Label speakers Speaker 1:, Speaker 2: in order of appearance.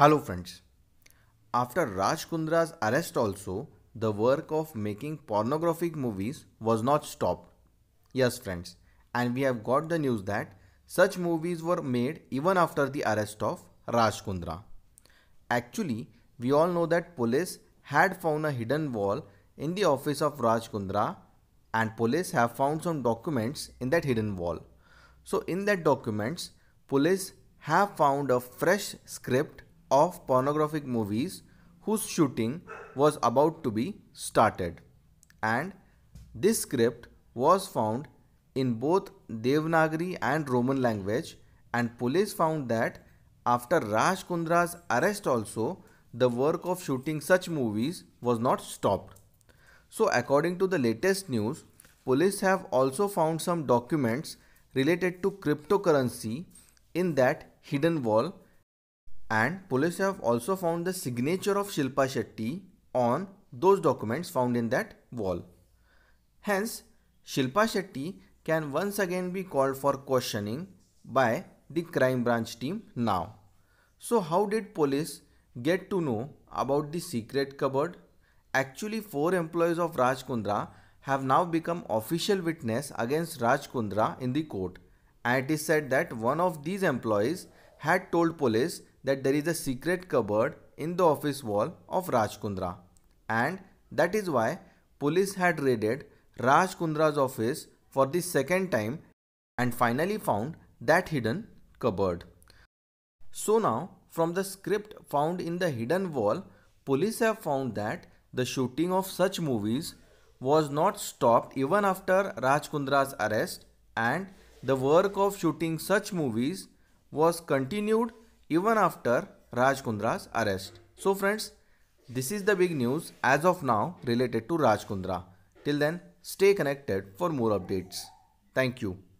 Speaker 1: Hello friends. After Raj Kundra's arrest also, the work of making pornographic movies was not stopped. Yes friends, and we have got the news that such movies were made even after the arrest of Raj Kundra. Actually, we all know that police had found a hidden wall in the office of Raj Kundra and police have found some documents in that hidden wall. So in that documents, police have found a fresh script of pornographic movies whose shooting was about to be started. And this script was found in both Devanagari and Roman language and police found that after Raj Kundra's arrest also the work of shooting such movies was not stopped. So according to the latest news, police have also found some documents related to cryptocurrency in that hidden wall and police have also found the signature of Shilpa Shetty on those documents found in that wall. Hence, Shilpa Shetty can once again be called for questioning by the crime branch team now. So how did police get to know about the secret cupboard? Actually, four employees of Raj Kundra have now become official witness against Raj Kundra in the court. And it is said that one of these employees had told police that there is a secret cupboard in the office wall of Raj Kundra and that is why police had raided Raj Kundra's office for the second time and finally found that hidden cupboard. So now from the script found in the hidden wall, police have found that the shooting of such movies was not stopped even after Raj Kundra's arrest and the work of shooting such movies was continued even after Raj Kundra's arrest. So friends, this is the big news as of now related to Raj Kundra. Till then, stay connected for more updates. Thank you.